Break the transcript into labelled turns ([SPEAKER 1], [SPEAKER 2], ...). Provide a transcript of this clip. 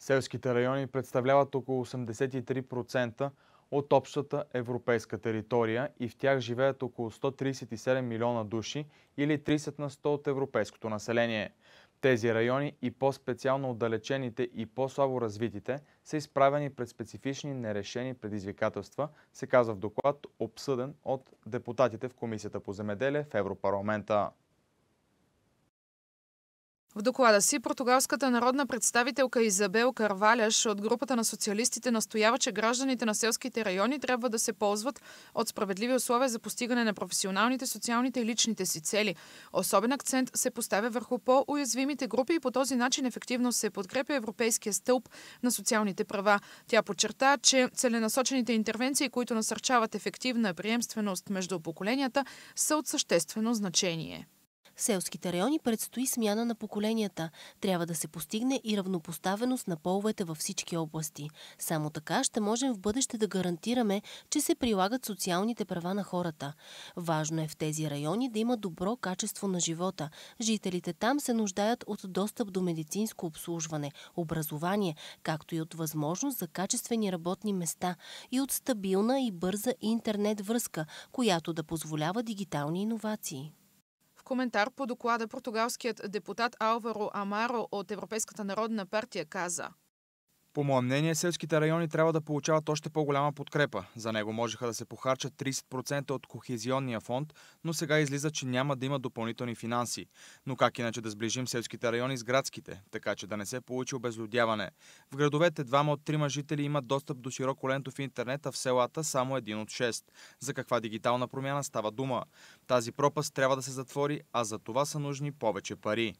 [SPEAKER 1] Селските райони представляват около 83% от общата европейска територия и в тях живеят около 137 милиона души или 30 на 100 от европейското население. Тези райони и по-специално отдалечените и по-слабо развитите са изправени пред специфични нерешени предизвикателства, се казва в доклад, обсъден от депутатите в Комисията по земеделие в Европарламента.
[SPEAKER 2] В доклада си португалската народна представителка Изабел Карваляш от групата на социалистите настоява, че гражданите на селските райони трябва да се ползват от справедливи условия за постигане на професионалните, социалните и личните си цели. Особен акцент се поставя върху по-уязвимите групи и по този начин ефективно се подкрепя Европейския стълб на социалните права. Тя подчерта, че целенасочените интервенции, които насърчават ефективна приемственост между поколенията, са от съществено значение.
[SPEAKER 3] В селските райони предстои смяна на поколенията. Трябва да се постигне и равнопоставеност на половете във всички области. Само така ще можем в бъдеще да гарантираме, че се прилагат социалните права на хората. Важно е в тези райони да има добро качество на живота. Жителите там се нуждаят от достъп до медицинско обслужване, образование, както и от възможност за качествени работни места и от стабилна и бърза интернет връзка, която да позволява дигитални иновации
[SPEAKER 2] коментар по доклада португалският депутат Алваро Амаро от Европейската народна партия каза
[SPEAKER 1] – по мое мнение, селските райони трябва да получават още по-голяма подкрепа. За него можеха да се похарчат 30% от кохезионния фонд, но сега излиза, че няма да има допълнителни финанси. Но как иначе да сближим селските райони с градските, така че да не се получи обезлюдяване? В градовете двама от трима жители имат достъп до широко лентов интернет, а в селата само един от шест. За каква дигитална промяна става дума? Тази пропаст трябва да се затвори, а за това са нужни повече пари.